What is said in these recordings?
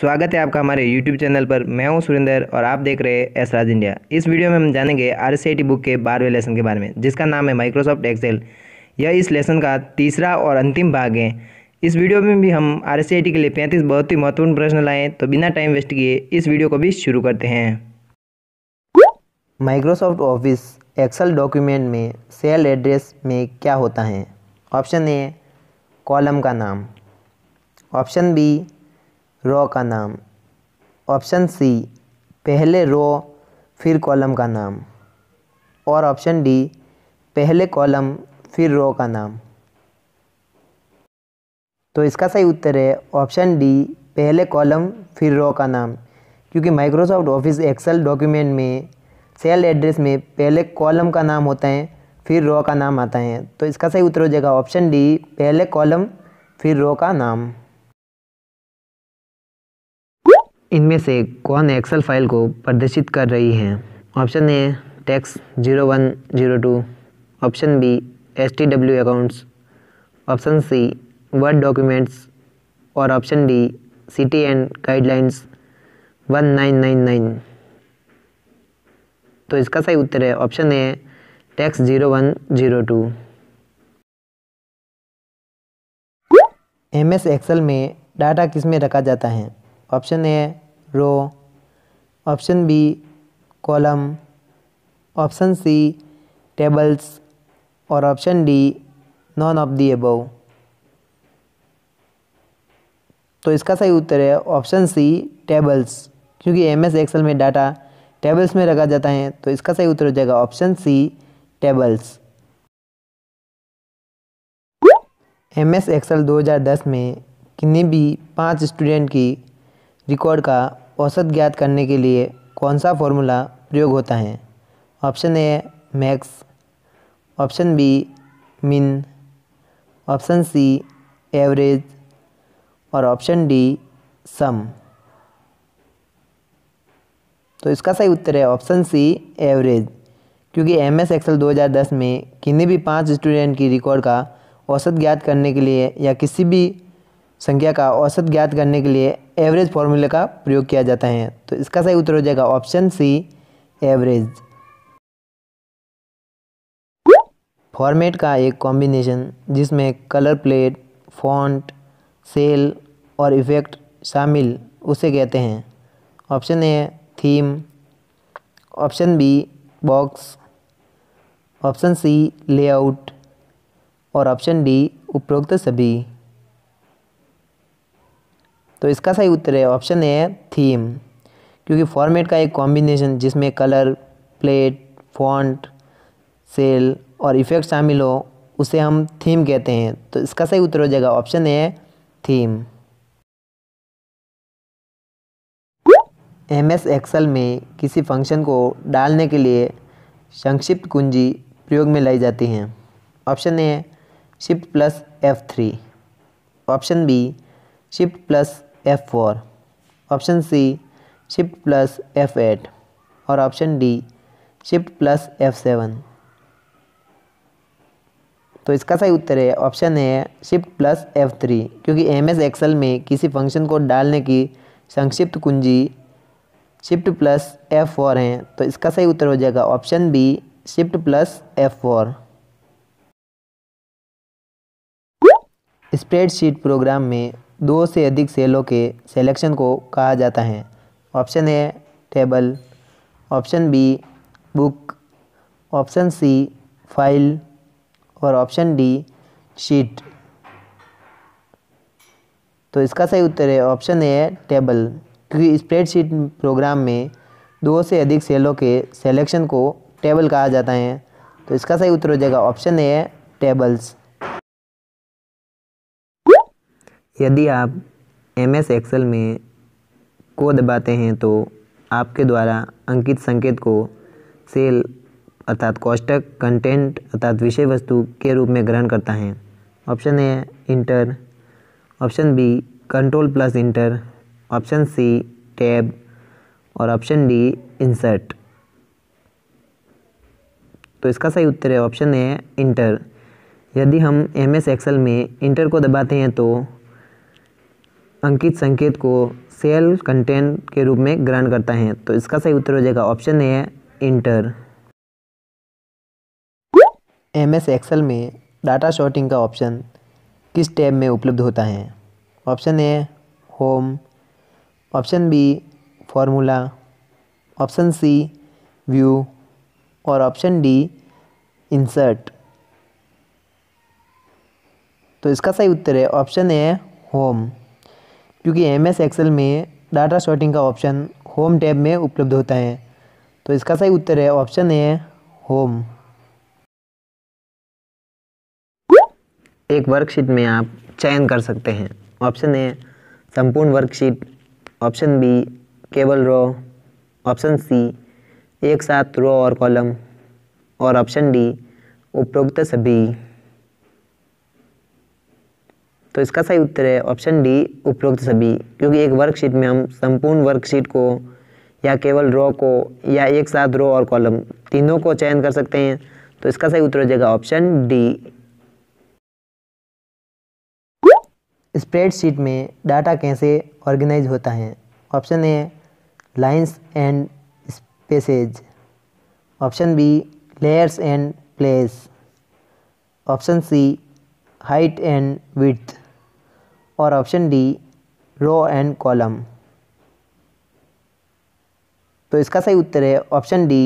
स्वागत है आपका हमारे YouTube चैनल पर मैं हूं सुरेंद्र और आप देख रहे हैं एस राज इंडिया इस वीडियो में हम जानेंगे आर बुक के बारहवें लेसन के बारे में जिसका नाम है माइक्रोसॉफ्ट एक्सेल यह इस लेसन का तीसरा और अंतिम भाग है इस वीडियो में भी हम आर के लिए पैंतीस बहुत ही महत्वपूर्ण प्रश्न लाए तो बिना टाइम वेस्ट किए इस वीडियो को भी शुरू करते हैं माइक्रोसॉफ्ट ऑफिस एक्सल डॉक्यूमेंट में सेल एड्रेस में क्या होता है ऑप्शन ए कॉलम का नाम ऑप्शन बी रॉ का नाम ऑप्शन सी पहले रो फिर कॉलम का नाम और ऑप्शन डी पहले कॉलम फिर रो का नाम तो इसका सही उत्तर है ऑप्शन डी पहले कॉलम फिर रो का नाम क्योंकि माइक्रोसॉफ्ट ऑफिस एक्सेल डॉक्यूमेंट में सेल एड्रेस में पहले कॉलम का नाम होता है फिर रो का नाम आता है तो इसका सही उत्तर हो जाएगा ऑप्शन डी पहले कॉलम फिर रो का नाम इनमें से कौन एक्सेल फाइल को प्रदर्शित कर रही हैं option A tax zero one zero two option B S T W accounts option C word documents और option D city and guidelines one nine nine nine तो इसका सही उत्तर है option A tax zero one zero two M S Excel में data किस में रखा जाता है option A row option B column option C tables और option D none of the above तो इसका सही उत्तर है ऑप्शन सी टेबल्स क्योंकि एम एस एक्सल में डाटा टेबल्स में रखा जाता है तो इसका सही उत्तर हो जाएगा option C tables M S हज़ार 2010 में किन्हीं भी पांच स्टूडेंट की रिकॉर्ड का औसत ज्ञात करने के लिए कौन सा फॉर्मूला प्रयोग होता है option A max option B min option C average और ऑप्शन डी सम तो इसका सही उत्तर है ऑप्शन सी एवरेज क्योंकि एम एस एक्सल दो में किन्हीं भी पांच स्टूडेंट की रिकॉर्ड का औसत ज्ञात करने के लिए या किसी भी संख्या का औसत ज्ञात करने के लिए एवरेज फॉर्मूले का प्रयोग किया जाता है तो इसका सही उत्तर हो जाएगा ऑप्शन सी एवरेज फॉर्मेट का एक कॉम्बिनेशन जिसमें कलर प्लेट फॉन्ट सेल और इफ़ेक्ट शामिल उसे कहते हैं option A theme option B box option C layout और ऑप्शन डी उपरोक्त सभी तो इसका सही उत्तर है ऑप्शन है थीम क्योंकि फॉर्मेट का एक कॉम्बिनेशन जिसमें कलर प्लेट फॉन्ट सेल और इफ़ेक्ट शामिल हो उसे हम थीम कहते हैं तो इसका सही उत्तर हो जाएगा ऑप्शन है थीम एम एस एक्सल में किसी फंक्शन को डालने के लिए संक्षिप्त कुंजी प्रयोग में लाई जाती हैं option A shift plus F three option B shift plus F four option C shift plus F eight और option D shift plus F seven तो इसका सही उत्तर है ऑप्शन है शिफ्ट प्लस एफ थ्री क्योंकि एम एस एक्सल में किसी फंक्शन को डालने की संक्षिप्त कुंजी शिफ्ट प्लस एफ फोर है तो इसका सही उत्तर हो जाएगा option B shift plus F four spreadsheet program में दो से अधिक सेलों के सेलेक्शन को कहा जाता है option A table option B book option C file और ऑप्शन डी शीट तो इसका सही उत्तर है ऑप्शन ए टेबल क्योंकि स्प्रेडशीट प्रोग्राम में दो से अधिक सेलों के सेलेक्शन को टेबल कहा जाता है तो इसका सही उत्तर हो जाएगा ऑप्शन ए टेबल्स यदि आप एम एस एक्सल में को दबाते हैं तो आपके द्वारा अंकित संकेत को सेल अर्थात कौष्टक कंटेंट अर्थात विषय वस्तु के रूप में ग्रहण करता है option A enter option B control plus enter option C tab और ऑप्शन डी इंसर्ट तो इसका सही उत्तर है ऑप्शन ए इंटर यदि हम एम एस एक्सल में इंटर को दबाते हैं तो अंकित संकेत को सेल कंटेंट के रूप में ग्रहण करता है तो इसका सही उत्तर हो जाएगा ऑप्शन ए है इंटर एम एस एक्सल में डाटा शॉर्टिंग का ऑप्शन किस टैब में उपलब्ध होता है option A home option B formula option C view और ऑप्शन डी इंसर्ट तो इसका सही उत्तर है ऑप्शन ए होम क्योंकि एम एस एक्सेल में डाटा शॉर्टिंग का ऑप्शन होम टैब में उपलब्ध होता है तो इसका सही उत्तर है ऑप्शन ए होम एक वर्कशीट में आप चयन कर सकते हैं ऑप्शन ए संपूर्ण वर्कशीट ऑप्शन बी केवल रो ऑप्शन सी एक साथ रो और कॉलम और ऑप्शन डी उपरोक्त सभी तो इसका सही उत्तर है ऑप्शन डी उपरोक्त सभी क्योंकि एक वर्कशीट में हम संपूर्ण वर्कशीट को या केवल रॉ को या एक साथ रॉ और कॉलम तीनों को चयन कर सकते हैं तो इसका सही उत्तर हो जाएगा ऑप्शन डी स्प्रेडशीट में डाटा कैसे ऑर्गेनाइज होता है option A lines and spaces option B layers and place option C height and width और option D row and column तो इसका सही उत्तर है option D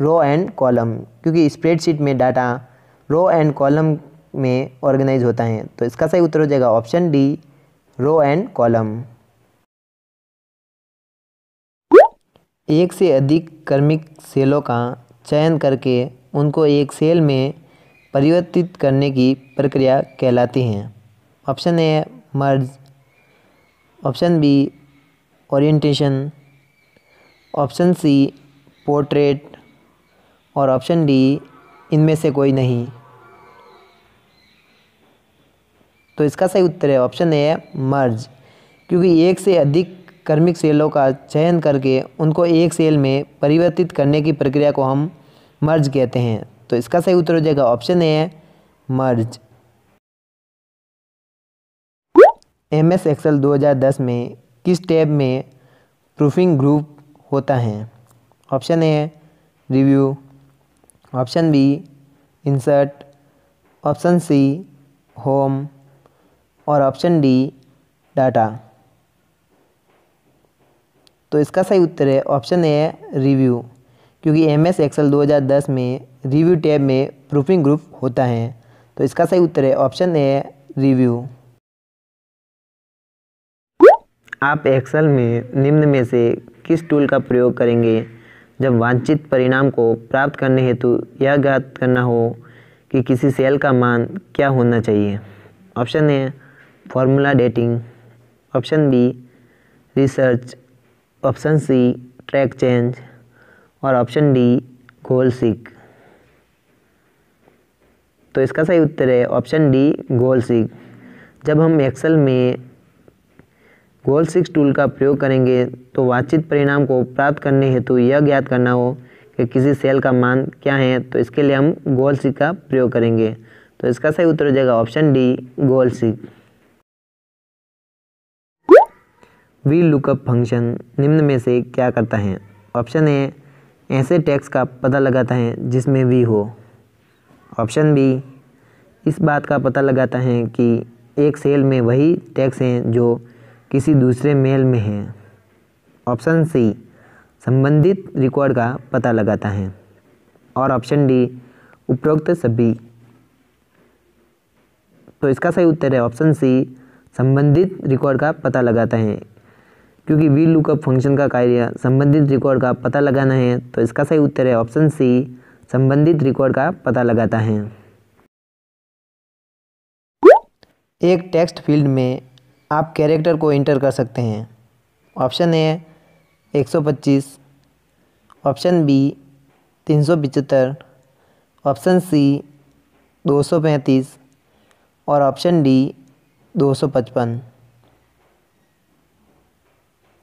row and column क्योंकि स्प्रेडशीट में डाटा रो एंड कॉलम में ऑर्गेनाइज होता है तो इसका सही उत्तर हो जाएगा option D row and column एक से अधिक कर्मिक सेलों का चयन करके उनको एक सेल में परिवर्तित करने की प्रक्रिया कहलाती हैं option A merge option B orientation option C portrait और ऑप्शन डी इनमें से कोई नहीं तो इसका सही उत्तर है ऑप्शन ए मर्ज क्योंकि एक से अधिक कर्मिक सेलों का चयन करके उनको एक सेल में परिवर्तित करने की प्रक्रिया को हम मर्ज कहते हैं तो इसका सही उत्तर हो जाएगा ऑप्शन ए है मर्ज एम एस एक्सल दो हज़ार दस में किस टैब में प्रूफिंग ग्रुप होता है option A review option B insert option C home और ऑप्शन डी डाटा तो इसका सही उत्तर है ऑप्शन ए रिव्यू क्योंकि एम एस एक्सल दो हज़ार दस में रिव्यू टैब में प्रूफिंग ग्रुप होता है तो इसका सही उत्तर है ऑप्शन ए रिव्यू आप एक्सेल में निम्न में से किस टूल का प्रयोग करेंगे जब वांछित परिणाम को प्राप्त करने हेतु यह ज्ञात करना हो कि किसी सेल का मान क्या होना चाहिए option A formula dating option B research option C track change और ऑप्शन डी गोल सीख तो इसका सही उत्तर है ऑप्शन डी गोल सीख जब हम एक्सेल में गोल सिक्स टूल का प्रयोग करेंगे तो वांछित परिणाम को प्राप्त करने हेतु यह ज्ञात करना हो कि किसी सेल का मान क्या है तो इसके लिए हम गोल सिक का प्रयोग करेंगे तो इसका सही उत्तर हो जाएगा option D goal seek V lookup function निम्न में से क्या करता है ऑप्शन ए ऐसे टैक्स का पता लगाता है जिसमें वी हो ऑप्शन बी इस बात का पता लगाता है कि एक सेल में वही टैक्स हैं जो किसी दूसरे मेल में है ऑप्शन सी संबंधित रिकॉर्ड का पता लगाता है और ऑप्शन डी उपरोक्त सभी तो इसका सही उत्तर है ऑप्शन सी संबंधित रिकॉर्ड का पता लगाता है क्योंकि वी लुकअप फंक्शन का कार्य संबंधित रिकॉर्ड का पता लगाना है तो इसका सही उत्तर है ऑप्शन सी संबंधित रिकॉर्ड का पता लगाता है एक टेक्स्ट फील्ड में आप कैरेक्टर को इंटर कर सकते हैं ऑप्शन ए 125 ऑप्शन बी तीन ऑप्शन सी 235 और ऑप्शन डी 255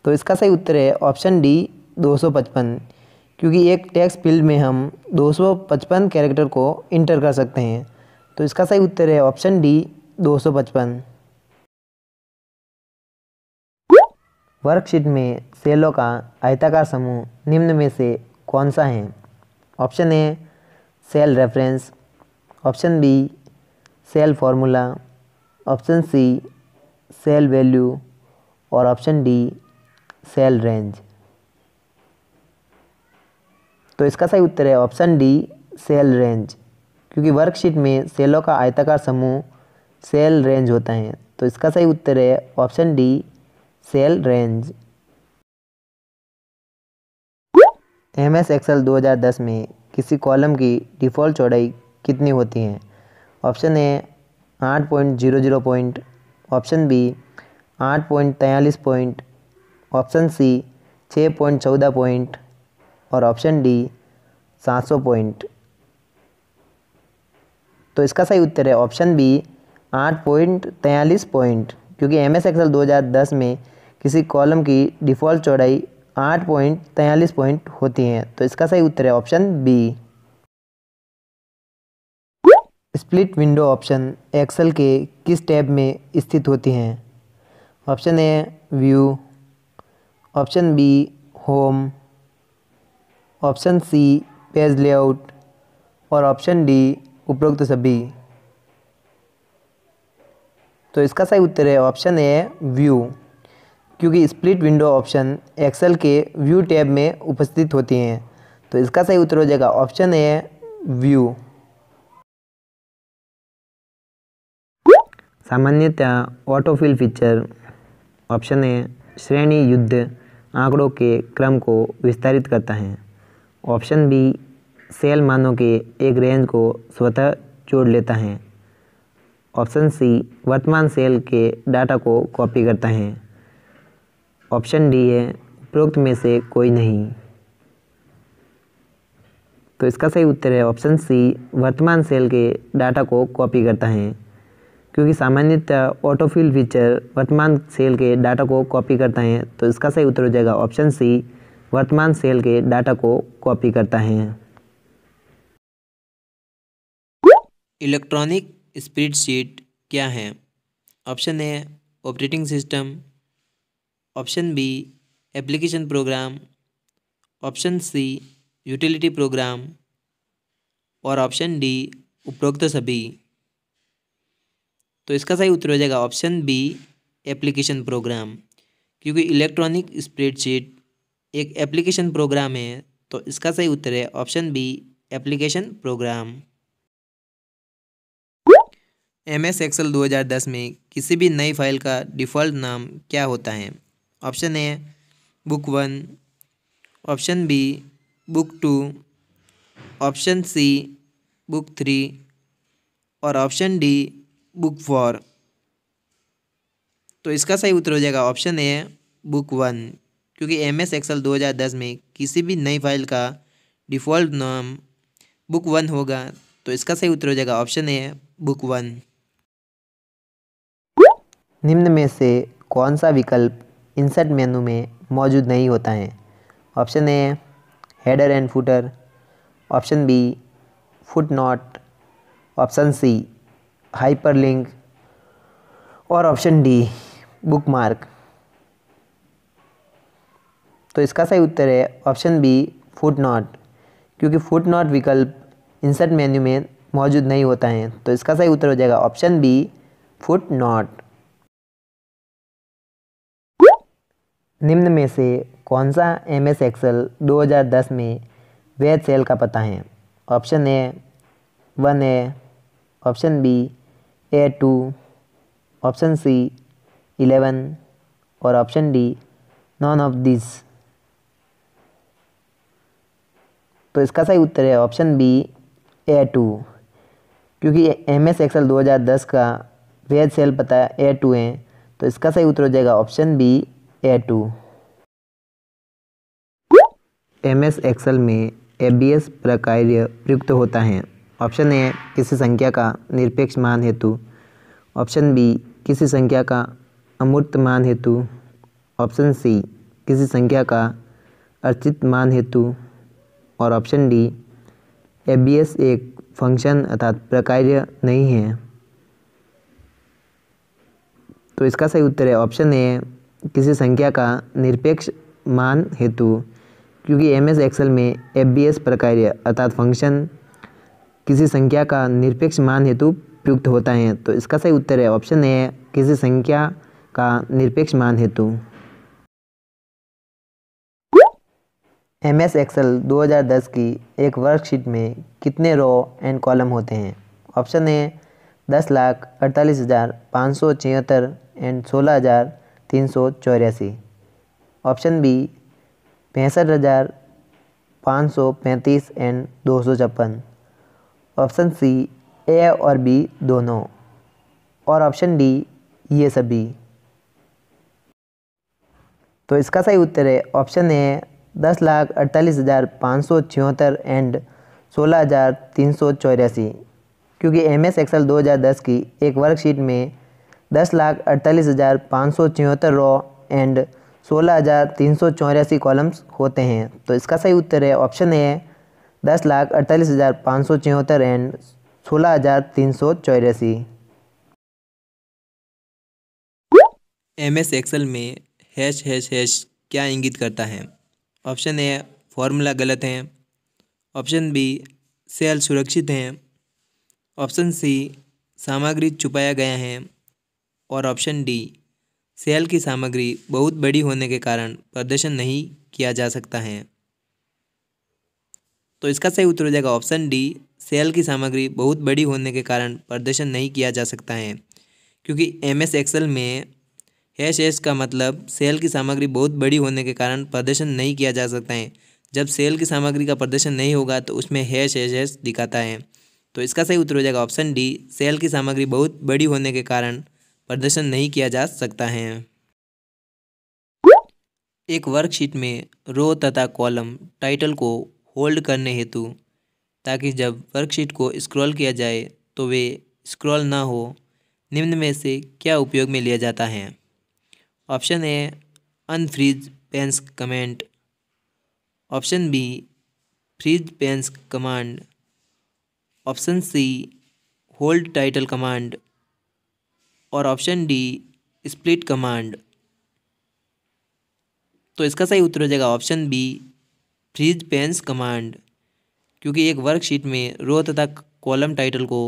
तो इसका सही उत्तर है ऑप्शन डी 255 क्योंकि एक टेक्स फील्ड में हम 255 कैरेक्टर को इंटर कर सकते हैं तो इसका सही उत्तर है ऑप्शन डी 255 वर्कशीट में सेलों का आयताकार समूह निम्न में से कौन सा है option A cell reference option B cell formula option C cell value और ऑप्शन डी सेल रेंज तो इसका सही उत्तर है ऑप्शन डी सेल रेंज क्योंकि वर्कशीट में सेलों का आयताकार समूह सेल रेंज होता है तो इसका सही उत्तर है option D cell range M S Excel दो हज़ार दस में किसी कॉलम की डिफ़ॉल्ट चौड़ाई कितनी होती है ऑप्शन ए आठ point zero zero point option B आठ पॉइंट तैंतालीस पॉइंट ऑप्शन सी छः पॉइंट चौदह पॉइंट और ऑप्शन डी सात सौ पॉइंट तो इसका सही उत्तर है ऑप्शन बी आठ पॉइंट तैंतालीस पॉइंट क्योंकि एम एस एक्सएल दो हज़ार दस में किसी कॉलम की डिफ़ॉल्ट चौड़ाई आठ पॉइंट तैंतालीस पॉइंट होती है तो इसका सही उत्तर है option B split window option Excel के किस टैब में स्थित होती हैं option A view option B home option C page layout और ऑप्शन डी उपरोक्त सभी तो इसका सही उत्तर है ऑप्शन ए व्यू क्योंकि स्प्लिट विंडो ऑप्शन एक्सेल के व्यू टैब में उपस्थित होती हैं तो इसका सही उत्तर हो जाएगा ऑप्शन ए व्यू सामान्यतः ऑटोफिल फीचर ऑप्शन ए श्रेणी युद्ध आंकड़ों के क्रम को विस्तारित करता है ऑप्शन बी सेल मानों के एक रेंज को स्वतः जोड़ लेता है ऑप्शन सी वर्तमान सेल के डाटा को कॉपी करता है ऑप्शन डी है उपरोक्त में से कोई नहीं तो इसका सही उत्तर है ऑप्शन सी वर्तमान सेल के डाटा को कॉपी करता है क्योंकि सामान्यतः ऑटोफिल फीचर वर्तमान सेल के डाटा को कॉपी करता है तो इसका सही उत्तर हो जाएगा ऑप्शन सी वर्तमान सेल के डाटा को कॉपी करता है इलेक्ट्रॉनिक स्प्रेडशीट क्या है option A operating system option B application program option C utility program और ऑप्शन डी उपरोक्त सभी तो इसका सही उत्तर हो जाएगा ऑप्शन बी एप्लीकेशन प्रोग्राम क्योंकि इलेक्ट्रॉनिक स्प्रेडशीट एक एप्लीकेशन प्रोग्राम है तो इसका सही उत्तर है option B application program M S Excel दो में किसी भी नई फाइल का डिफ़ॉल्ट नाम क्या होता है option A book one option B book two option C book three और ऑप्शन डी बुक फोर तो इसका सही उत्तर हो जाएगा ऑप्शन ए बुक वन क्योंकि एम एस एक्सल दो हज़ार दस में किसी भी नई फाइल का डिफ़ॉल्ट नाम बुक वन होगा तो इसका सही उत्तर हो जाएगा ऑप्शन ए बुक वन निम्न में से कौन सा विकल्प इंसर्ट मेनू में मौजूद नहीं होता है option A header and footer option B footnote option C hyperlink और ऑप्शन डी बुक मार्क तो इसका सही उत्तर है ऑप्शन बी फुट नॉट क्योंकि फुट नॉट विकल्प इंसर्ट मेन्यू में मौजूद नहीं होता है तो इसका सही उत्तर हो जाएगा ऑप्शन बी फुट नॉट निम्न में से कौन सा एम एस एक्सल दो हज़ार दस में वेद सेल का पता है option A one A option B A two option C eleven और option D none of this तो इसका सही उत्तर है ऑप्शन बी ए टू क्योंकि एम एस एक्सल दो हज़ार दस का वेद सेल पता है ए टू है तो इसका सही उत्तर हो जाएगा option B A two M S Excel में ए बी एस प्रकार्य प्रयुक्त होता है ऑप्शन ए किसी संख्या का निरपेक्ष मान हेतु ऑप्शन बी किसी संख्या का अमूर्त मान हेतु ऑप्शन सी किसी संख्या का अर्चित मान हेतु और option D A B S एक फंक्शन अर्थात प्रकार्य नहीं है तो इसका सही उत्तर है ऑप्शन ए किसी संख्या का निरपेक्ष मान हेतु क्योंकि एम एस एक्सएल में एफ बी एस प्रकार अर्थात फंक्शन किसी संख्या का निरपेक्ष मान हेतु प्रयुक्त होता है तो इसका सही उत्तर है ऑप्शन ए किसी संख्या का निरपेक्ष मान हेतु एम एस दो हजार दस की एक वर्कशीट में कितने रो एंड कॉलम होते हैं ऑप्शन ए दस लाख अड़तालीस हज़ार पाँच सौ छिहत्तर एंड सोलह हज़ार तीन सौ चौरासी ऑप्शन बी पैंसठ हज़ार पाँच सौ पैंतीस एंड दो सौ छप्पन ऑप्शन सी ए और बी दोनों और ऑप्शन डी ये सभी तो इसका सही उत्तर है ऑप्शन ए दस लाख अड़तालीस हज़ार पाँच सौ छिहत्तर एंड सोलह हज़ार तीन सौ चौरासी क्योंकि एम एस एक्सल दो हज़ार दस की एक वर्कशीट में दस लाख अड़तालीस हज़ार पाँच सौ चौहत्तर रॉ एंड सोलह हज़ार तीन सौ चौरासी कॉलम्स होते हैं तो इसका सही उत्तर है ऑप्शन ए दस लाख अड़तालीस हज़ार पाँच सौ चौहत्तर एंड सोलह हज़ार तीन सौ चौरासी एम एस एक्सल में हैश हैश हैश क्या इंगित करता है ऑप्शन ए फॉर्मूला गलत है ऑप्शन बी सेल सुरक्षित हैं ऑप्शन सी सामग्री छुपाया गया है और ऑप्शन डी सेल की सामग्री बहुत बड़ी होने के कारण प्रदर्शन नहीं किया जा सकता है तो इसका सही उत्तर हो जाएगा ऑप्शन डी सेल की सामग्री बहुत बड़ी होने के कारण प्रदर्शन नहीं किया जा सकता है क्योंकि एम एस एक्सल में हैश एस का मतलब सेल की सामग्री बहुत बड़ी होने के कारण प्रदर्शन नहीं किया जा सकता है जब सेल की सामग्री का प्रदर्शन नहीं होगा तो उसमें हैश एस एस दिखाता है तो इसका सही उत्तर हो जाएगा ऑप्शन डी सेल की सामग्री बहुत बड़ी होने के कारण प्रदर्शन नहीं किया जा सकता है एक वर्कशीट में रो तथा कॉलम टाइटल को होल्ड करने हेतु ताकि जब वर्कशीट को स्क्रॉल किया जाए तो वे स्क्रॉल ना हो निम्न में से क्या उपयोग में लिया जाता है option A unfreeze panes comment option B freeze panes command option C hold title command और ऑप्शन डी स्प्लिट कमांड तो इसका सही उत्तर हो जाएगा option B freeze panes command क्योंकि एक वर्कशीट में रो तथा कॉलम टाइटल को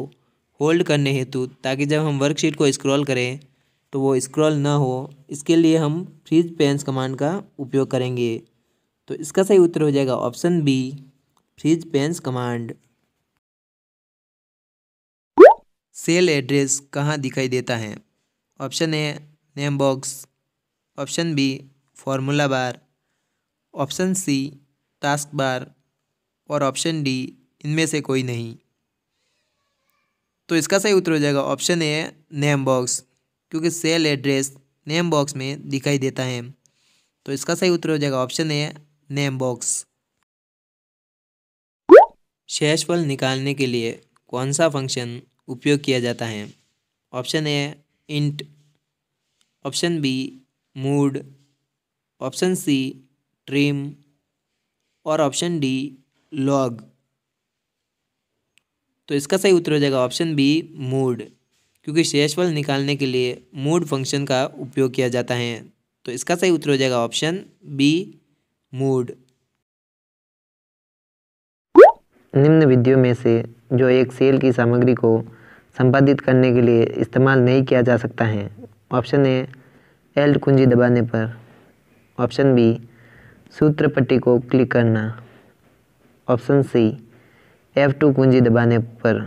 होल्ड करने हेतु ताकि जब हम वर्कशीट को स्क्रॉल करें तो वो स्क्रॉल ना हो इसके लिए हम फ्रीज पेंस कमांड का उपयोग करेंगे तो इसका सही उत्तर हो जाएगा option B freeze panes command cell address कहाँ दिखाई देता है option A name box option B formula bar option C task bar और ऑप्शन डी इनमें से कोई नहीं तो इसका सही उत्तर हो जाएगा ऑप्शन ए नेम बॉक्स क्योंकि सेल एड्रेस नेम बॉक्स में दिखाई देता है तो इसका सही उत्तर हो जाएगा ऑप्शन ए नेम बॉक्स शेषफल निकालने के लिए कौन सा फंक्शन उपयोग किया जाता है option A int option B mod option C trim और ऑप्शन डी लॉग तो इसका सही उत्तर हो जाएगा ऑप्शन बी मूड क्योंकि शेषफल निकालने के लिए मूड फंक्शन का उपयोग किया जाता है तो इसका सही उत्तर हो जाएगा ऑप्शन बी मूड निम्न विधियों में से जो एक सेल की सामग्री को संपादित करने के लिए इस्तेमाल नहीं किया जा सकता है ऑप्शन ए एल्ट कुंजी दबाने पर ऑप्शन बी सूत्र पट्टी को क्लिक करना ऑप्शन सी एफ़ टू कुंजी दबाने पर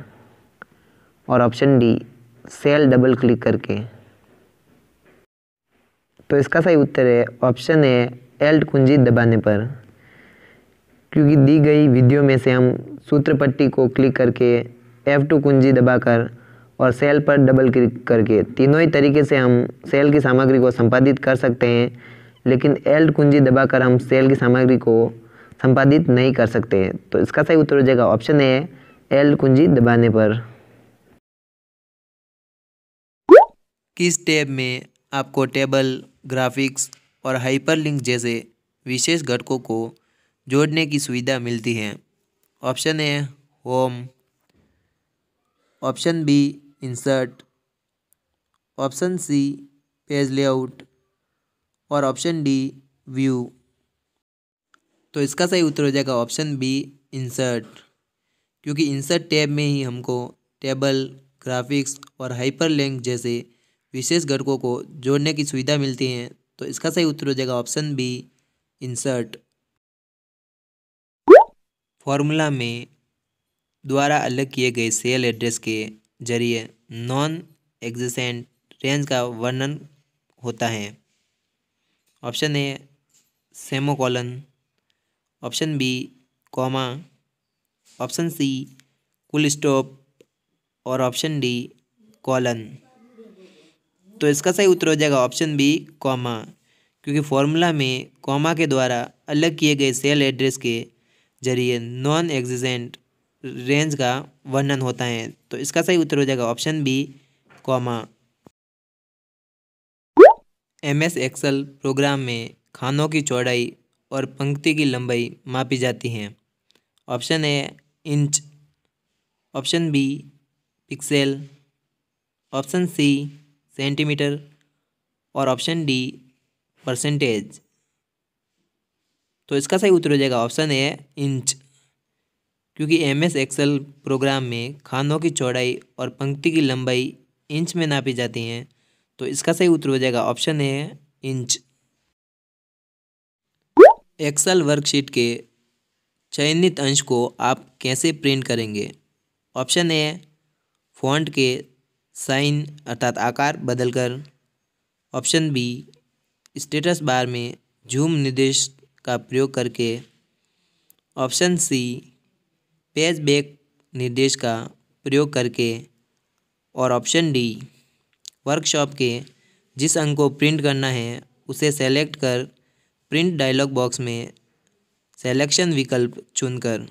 और option D cell double click करके तो इसका सही उत्तर है ऑप्शन ए एल्ट कुंजी दबाने पर क्योंकि दी गई वीडियो में से हम सूत्र पट्टी को क्लिक करके F2 कुंजी दबाकर और सेल पर डबल क्लिक करके तीनों ही तरीके से हम सेल की सामग्री को संपादित कर सकते हैं लेकिन L कुंजी दबाकर हम सेल की सामग्री को संपादित नहीं कर सकते हैं तो इसका सही उत्तर हो जाएगा ऑप्शन ए एल कुंजी दबाने पर किस टैब में आपको टेबल ग्राफिक्स और हाइपरलिंक जैसे विशेष घटकों को जोड़ने की सुविधा मिलती है option A home option B insert option C page layout और ऑप्शन डी व्यू तो इसका सही उत्तर हो जाएगा ऑप्शन बी इंसर्ट क्योंकि इंसर्ट टैब में ही हमको टेबल ग्राफिक्स और हाइपरलिंक जैसे विशेष घटकों को जोड़ने की सुविधा मिलती है तो इसका सही उत्तर हो जाएगा ऑप्शन बी इंसर्ट फॉर्मूला में द्वारा अलग किए गए सेल एड्रेस के जरिए नॉन एग्जिसेंट रेंज का वर्णन होता है option A semicolon option B comma option C full stop और ऑप्शन डी कॉलन तो इसका सही उत्तर हो जाएगा ऑप्शन बी कॉमा क्योंकि फॉर्मूला में कॉमा के द्वारा अलग किए गए सेल एड्रेस के जरिए नॉन एग्जिजेंट रेंज का वर्णन होता है तो इसका सही उत्तर हो जाएगा option B comma M S Excel program में खानों की चौड़ाई और पंक्ति की लंबाई मापी जाती हैं option A inch option B pixel option C centimetre और ऑप्शन डी परसेंटेज तो इसका सही उत्तर हो जाएगा ऑप्शन ए इंच क्योंकि एम एस एक्सल प्रोग्राम में खानों की चौड़ाई और पंक्ति की लंबाई इंच में नापी जाती हैं तो इसका सही उत्तर हो जाएगा option A inch Excel worksheet के चयनित अंश को आप कैसे प्रिंट करेंगे ऑप्शन ए फॉन्ट के साइन अर्थात आकार बदलकर ऑप्शन बी स्टेटस बार में जूम निर्देश का प्रयोग करके ऑप्शन सी पेज बैक निर्देश का प्रयोग करके और ऑप्शन डी वर्कशॉप के जिस अंक को प्रिंट करना है उसे सेलेक्ट कर प्रिंट डायलॉग बॉक्स में सेलेक्शन विकल्प चुनकर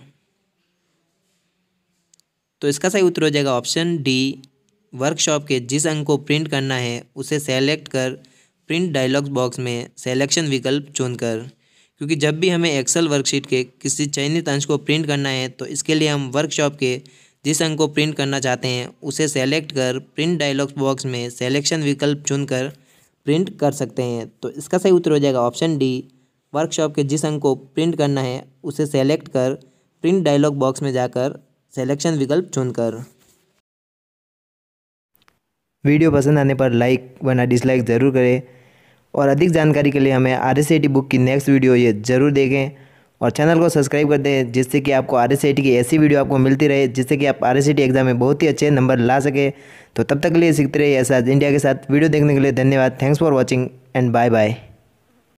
तो इसका सही उत्तर हो जाएगा ऑप्शन डी वर्कशॉप के जिस अंक को प्रिंट करना है उसे सेलेक्ट कर प्रिंट डायलॉग बॉक्स में सेलेक्शन विकल्प चुनकर क्योंकि जब भी हमें एक्सेल वर्कशीट के किसी चयनित अंश को प्रिंट करना है तो इसके लिए हम वर्कशॉप के जिस अंक को प्रिंट करना चाहते हैं उसे सेलेक्ट कर प्रिंट डायलॉग बॉक्स में सेलेक्शन विकल्प चुनकर प्रिंट कर सकते हैं तो इसका सही उत्तर हो जाएगा ऑप्शन डी वर्कशॉप के जिस अंक को प्रिंट करना है उसे सेलेक्ट कर प्रिंट डायलॉग बॉक्स में जाकर सेलेक्शन विकल्प चुनकर वीडियो पसंद आने पर लाइक वरना डिसलाइक ज़रूर करें और अधिक जानकारी के लिए हमें आर एस बुक की नेक्स्ट वीडियो ये ज़रूर देखें और चैनल को सब्सक्राइब कर दें जिससे कि आपको आर एस की ऐसी वीडियो आपको मिलती रहे जिससे कि आप आर एस एग्ज़ाम में बहुत ही अच्छे नंबर ला सके तो तब तक के लिए सीखते रहिए ऐसा इंडिया के साथ वीडियो देखने के लिए धन्यवाद thanks for watching and bye bye